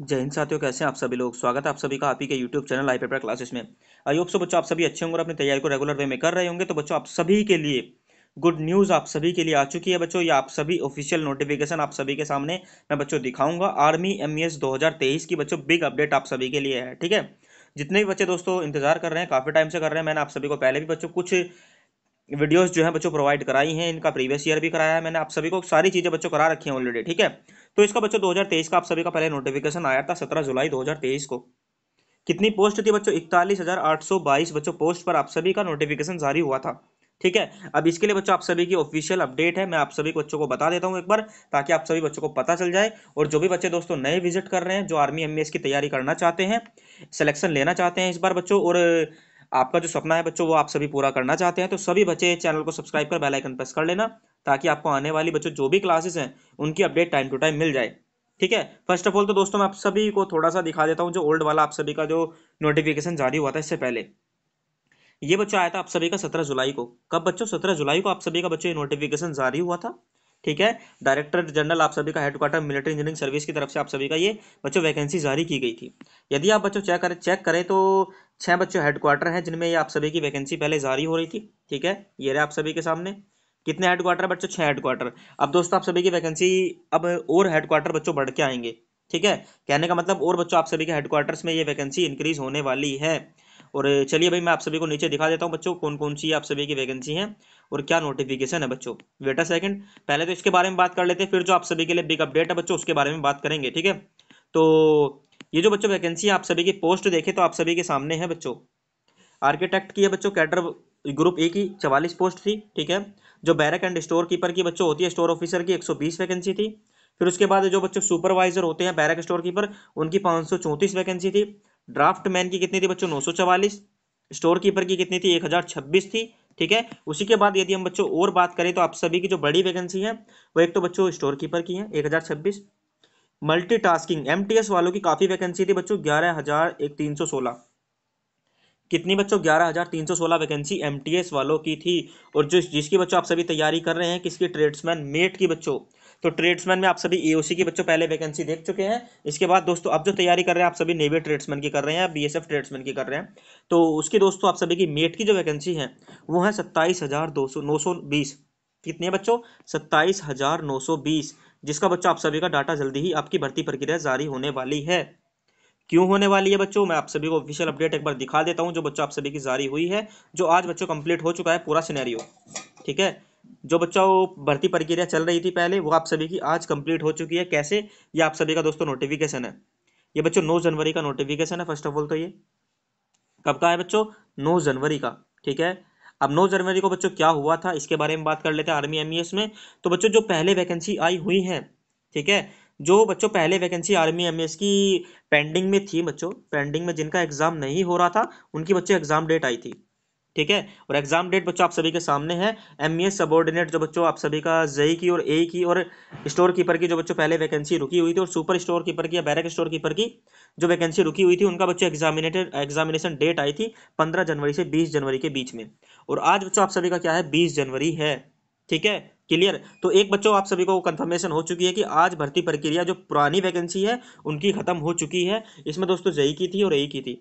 जय हिंद साथियों कैसे हैं आप सभी लोग स्वागत है आप सभी का आप ही के YouTube channel I paper classes में आई होप सो बच्चों आप सभी अच्छे होंगे और अपनी तैयारी को रेगुलर वे में कर रहे होंगे तो बच्चों आप सभी के लिए गुड न्यूज़ आप सभी के लिए आ चुकी है बच्चों ये आप सभी ऑफिशियल नोटिफिकेशन आप सभी के सामने मैं बच्चों दिखाऊंगा आर्मी एम एस की बच्चों बिग अपडेट आप सभी के लिए है ठीक है जितने भी बच्चे दोस्तों इंतजार कर रहे हैं काफ़ी टाइम से कर रहे हैं मैंने आप सभी को पहले भी बच्चों कुछ वीडियोस जो है बच्चों प्रोवाइड कराई हैं इनका प्रीवियस ईयर भी कराया है मैंने आप सभी को सारी चीज़ें बच्चों करा रखी हैं ऑलरेडी ठीक है तो इसका बच्चों 2023 का आप सभी का पहले नोटिफिकेशन आया था 17 जुलाई 2023 को कितनी पोस्ट थी बच्चों इकतालीस बच्चों पोस्ट पर आप सभी का नोटिफिकेशन जारी हुआ था ठीक है अब इसके लिए बच्चों आप सभी की ऑफिशियल अपडेट है मैं आप सभी बच्चों को बता देता हूँ एक बार ताकि आप सभी बच्चों को पता चल जाए और जो भी बच्चे दोस्तों नए विजिट कर रहे हैं जो आर्मी एम की तैयारी करना चाहते हैं सिलेक्शन लेना चाहते हैं इस बार बच्चों और आपका जो सपना है बच्चों वो आप सभी पूरा करना चाहते हैं तो सभी बच्चे चैनल को सब्सक्राइब कर बेल आइकन प्रेस कर लेना ताकि आपको आने वाली बच्चों जो भी क्लासेस हैं उनकी अपडेट टाइम टू टाइम मिल जाए ठीक है फर्स्ट ऑफ ऑल तो दोस्तों मैं आप सभी को थोड़ा सा दिखा देता हूँ जो ओल्ड वाला आप सभी का जो नोटिफिकेशन जारी हुआ था इससे पहले ये बच्चों आया था आप सभी का सत्रह जुलाई को कब बच्चों सत्रह जुलाई को आप सभी का बच्चों ये नोटिफिकेशन जारी हुआ था ठीक है डायरेक्टर जनरल आप सभी का हेडक्वार्टर मिलिट्री इंजीनियरिंग सर्विस की तरफ से आप सभी का ये बच्चों वैकेंसी जारी की गई थी यदि आप बच्चों चेक करें चेक करें तो छः बच्चों हेडक्वार्टर हैं जिनमें ये आप सभी की वैकेंसी पहले जारी हो रही थी ठीक है ये रहे आप सभी के सामने कितने हेडक्वार्टर बच्चों छः हेडक्वार्टर अब दोस्तों आप सभी की वैकेंसी अब और हेडक्वार्टर बच्चों बढ़ के आएंगे ठीक है कहने का मतलब और बच्चों आप सभी के हेडक्वार्टर्स में ये वैकेंसी इंक्रीज होने वाली है और चलिए भाई मैं आप सभी को नीचे दिखा देता हूँ बच्चों कौन कौन सी आप सभी की वैकेंसी है और क्या नोटिफिकेशन है बच्चों वेट सेकंड पहले तो इसके बारे में बात कर लेते हैं फिर जो आप सभी के लिए बिग अपडेट है बच्चों उसके बारे में बात करेंगे ठीक है तो ये जो बच्चों वैकेंसी है आप सभी की पोस्ट देखे तो आप सभी के सामने है बच्चों आर्किटेक्ट की है बच्चों कैडर ग्रुप ए की चवालीस पोस्ट थी ठीक है जो बैरक एंड स्टोर कीपर की बच्चों होती है स्टोर ऑफिसर की 120 वैकेंसी थी फिर उसके बाद जो बच्चों सुपरवाइजर होते हैं बैरक स्टोर कीपर उनकी पाँच वैकेंसी थी ड्राफ्ट मैन की कितनी थी बच्चों नौ स्टोर कीपर की कितनी थी 1026 थी ठीक है उसी के बाद यदि हम बच्चों और बात करें तो आप सभी की जो बड़ी वैकेंसी है वो एक तो बच्चों स्टोर कीपर की है एक मल्टीटास्किंग एमटीएस वालों की काफ़ी वैकेंसी थी बच्चों ग्यारह हज़ार एक तीन सौ सोलह कितनी बच्चों ग्यारह हज़ार तीन सौ सोलह वैकेंसी एम वालों की थी और जो जिसकी बच्चों आप सभी तैयारी कर रहे हैं किसकी ट्रेड्समैन मेट की बच्चों तो ट्रेड्समैन में आप सभी सी के बच्चों पहले वैकेंसी देख चुके हैं इसके बाद दोस्तों आप जो तैयारी कर रहे हैं आप सभी नेवी ट्रेड्समैन की कर रहे हैं बी एफ ट्रेड्समैन की कर रहे हैं तो उसकी दोस्तों आप सभी की मेट की जो वैकेंसी है वो है सत्ताईस हजार दो सौ नौ सौ बीस कितने बच्चों सत्ताईस हजार नौ सौ बीस जिसका बच्चों आप सभी का डाटा जल्दी ही आपकी भर्ती प्रक्रिया जारी होने वाली है क्यों होने वाली है बच्चों मैं आप सभी को ऑफिशियल अपडेट एक बार दिखा देता हूँ जो बच्चों आप सभी की जारी हुई है जो आज बच्चों कंप्लीट हो चुका है पूरा सिनेरियो ठीक है जो वो भर्ती प्रक्रिया चल रही थी पहले वो आप सभी की आज कंप्लीट हो चुकी है कैसे ये आप सभी का दोस्तों नोटिफिकेशन है ये बच्चों नौ जनवरी का नोटिफिकेशन है फर्स्ट ऑफ ऑल तो ये कब का है बच्चों नौ जनवरी का ठीक है अब नौ जनवरी को बच्चों क्या हुआ था इसके बारे में बात कर लेते हैं आर्मी एम e में तो बच्चों जो पहले वैकेंसी आई हुई है ठीक है जो बच्चों पहले वैकेंसी आर्मी एम की पेंडिंग में थी बच्चों पेंडिंग में जिनका एग्जाम नहीं हो रहा था उनकी बच्चों एग्जाम डेट आई थी ठीक है और एग्जाम डेट बच्चों आप सभी के सामने है एम ई सबॉर्डिनेट जो बच्चों आप सभी का जई की और ए की और स्टोर कीपर की जो बच्चों पहले वैकेंसी रुकी हुई थी और सुपर स्टोर कीपर की या बैरक स्टोर कीपर की जो वैकेंसी रुकी हुई थी उनका बच्चों एग्जामिनेटेड एग्जामिनेशन डेट आई थी पंद्रह जनवरी से बीस जनवरी के बीच में और आज बच्चों आप सभी का क्या है बीस जनवरी है ठीक है क्लियर तो एक बच्चों आप सभी को कंफर्मेशन हो चुकी है कि आज भर्ती प्रक्रिया जो पुरानी वैकेंसी है उनकी खत्म हो चुकी है इसमें दोस्तों जई की थी और यही की थी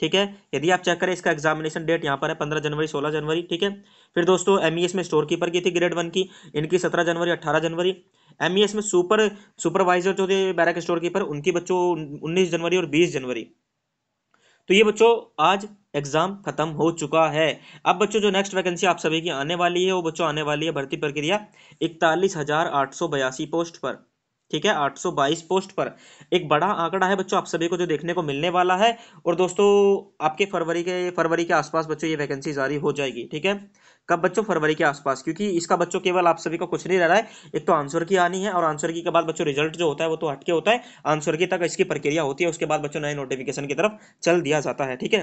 ठीक है यदि आप चेक करें इसका एग्जामिनेशन डेट यहाँ पर है पंद्रह जनवरी सोलह जनवरी ठीक है फिर दोस्तों एम e में स्टोर कीपर की थी ग्रेड वन की इनकी सत्रह जनवरी अट्ठारह जनवरी एम e में सुपर सुपरवाइजर जो थे बैरक स्टोर कीपर उनकी बच्चों उन्नीस जनवरी और बीस जनवरी तो ये बच्चों आज एग्जाम खत्म हो चुका है अब बच्चों जो नेक्स्ट वैकेंसी आप सभी की आने वाली है वो बच्चों आने वाली है भर्ती प्रक्रिया इकतालीस हजार आठ सौ बयासी पोस्ट पर ठीक है 822 पोस्ट पर एक बड़ा आंकड़ा है बच्चों आप सभी को जो देखने को मिलने वाला है और दोस्तों आपके फरवरी के फरवरी के आसपास बच्चों ये वैकेंसी जारी हो जाएगी ठीक है कब बच्चों फरवरी के आसपास क्योंकि इसका बच्चों केवल आप सभी को कुछ नहीं रह रहा है एक तो आंसर की आनी है और आंसर की के बाद बच्चों रिजल्ट जो होता है वो तो हटके होता है आंसर की तक इसकी प्रक्रिया होती है उसके बाद बच्चों नए नोटिफिकेशन की तरफ चल दिया जाता है ठीक है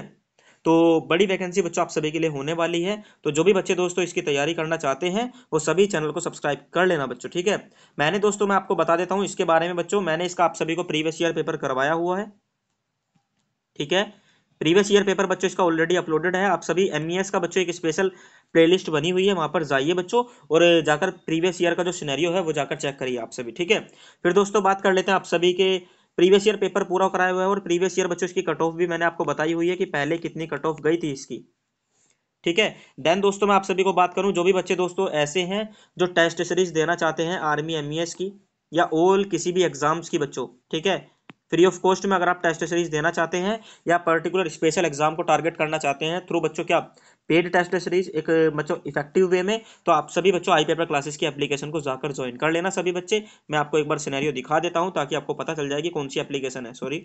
तो बड़ी वैकेंसी बच्चों आप सभी के लिए होने वाली है तो जो भी बच्चे दोस्तों इसकी तैयारी करना चाहते हैं वो सभी चैनल को सब्सक्राइब कर लेना बच्चों ठीक है मैंने दोस्तों मैं आपको बता देता हूँ इसके बारे में बच्चों मैंने इसका आप सभी को प्रीवियस ईयर पेपर करवाया हुआ है ठीक है प्रीवियस ईयर पेपर बच्चों इसका ऑलरेडी अपलोडेड है आप सभी एम e का बच्चों एक स्पेशल प्लेलिस्ट बनी हुई है वहां पर जाइए बच्चों और जाकर प्रीवियस ईयर का जो सिनेरियो है वो जाकर चेक करिए आप सभी ठीक है फिर दोस्तों बात कर लेते हैं आप सभी के प्रीवियस ईयर पेपर पूरा कराया हुआ है और प्रीवियस ईयर बच्चों इसकी कट ऑफ भी मैंने आपको बताई हुई है कि पहले कितनी कट ऑफ गई थी इसकी ठीक है देन दोस्तों मैं आप सभी को बात करूं जो भी बच्चे दोस्तों ऐसे हैं जो टेस्ट सीरीज देना चाहते हैं आर्मी एम e की या ओल किसी भी एग्जाम्स की बच्चों ठीक है फ्री ऑफ कॉस्ट में अगर आप टेस्ट सीरीज देना चाहते हैं या पर्टिकुलर स्पेशल एग्जाम को टारगेट करना चाहते हैं थ्रू बच्चों क्या पेड टेस्ट सीरीज एक बच्चों इफेक्टिव वे में तो आप सभी बच्चों आई पेपर क्लासेस की एप्लीकेशन को जाकर ज्वाइन कर लेना सभी बच्चे मैं आपको एक बार सिनेरियो दिखा देता हूँ ताकि आपको पता चल जाए कि कौन सी एप्लीकेशन है सॉरी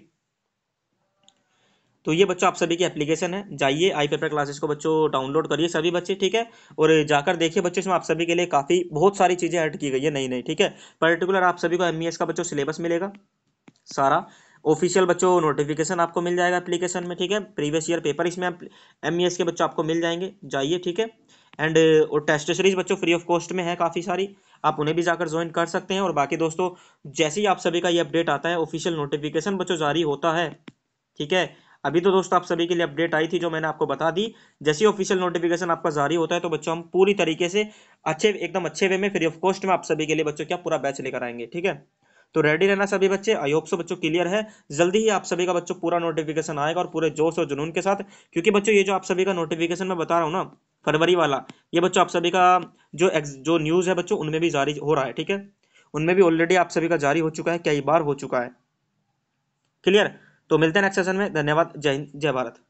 तो ये बच्चों आप सभी की एप्लीकेशन है जाइए आई पेपर क्लासेस को बच्चों डाउनलोड करिए सभी बच्चे ठीक है और जाकर देखिए बच्चों इसमें आप सभी के लिए काफ़ी बहुत सारी चीज़ें ऐड की गई है नई नई ठीक है पर्टिकुलर आप सभी को एम e का बच्चों सिलेबस मिलेगा सारा ऑफिशियल बच्चों नोटिफिकेशन आपको मिल जाएगा एप्लीकेशन में ठीक है प्रीवियस ईयर पेपर इसमें एम ई एस के बच्चों आपको मिल जाएंगे जाइए ठीक है एंड और टेस्ट सीरीज बच्चों फ्री ऑफ कॉस्ट में है काफ़ी सारी आप उन्हें भी जाकर ज्वाइन कर सकते हैं और बाकी दोस्तों जैसे ही आप सभी का ये अपडेट आता है ऑफिशियल नोटिफिकेशन बच्चों जारी होता है ठीक है अभी तो दोस्तों आप सभी के लिए अपडेट आई थी जो मैंने आपको बता दी जैसे ही ऑफिशियल नोटिफिकेशन आपका जारी होता है तो बच्चों हम पूरी तरीके से अच्छे एकदम अच्छे वे में फ्री ऑफ कॉस्ट में आप सभी के लिए बच्चों क्या पूरा बैच लेकर आएंगे ठीक है तो रेडी रहना सभी बच्चे आई होप सो बच्चों क्लियर है जल्दी ही आप सभी का बच्चों पूरा नोटिफिकेशन आएगा और पूरे जोश और जुनून के साथ क्योंकि बच्चों ये जो आप सभी का नोटिफिकेशन मैं बता रहा हूँ ना फरवरी वाला ये बच्चों आप सभी का जो जो न्यूज़ है बच्चों उनमें भी जारी हो रहा है ठीक है उनमें भी ऑलरेडी आप सभी का जारी हो चुका है कई बार हो चुका है क्लियर तो मिलते हैं नेक्स्ट सेशन में धन्यवाद जय हिंद जय भारत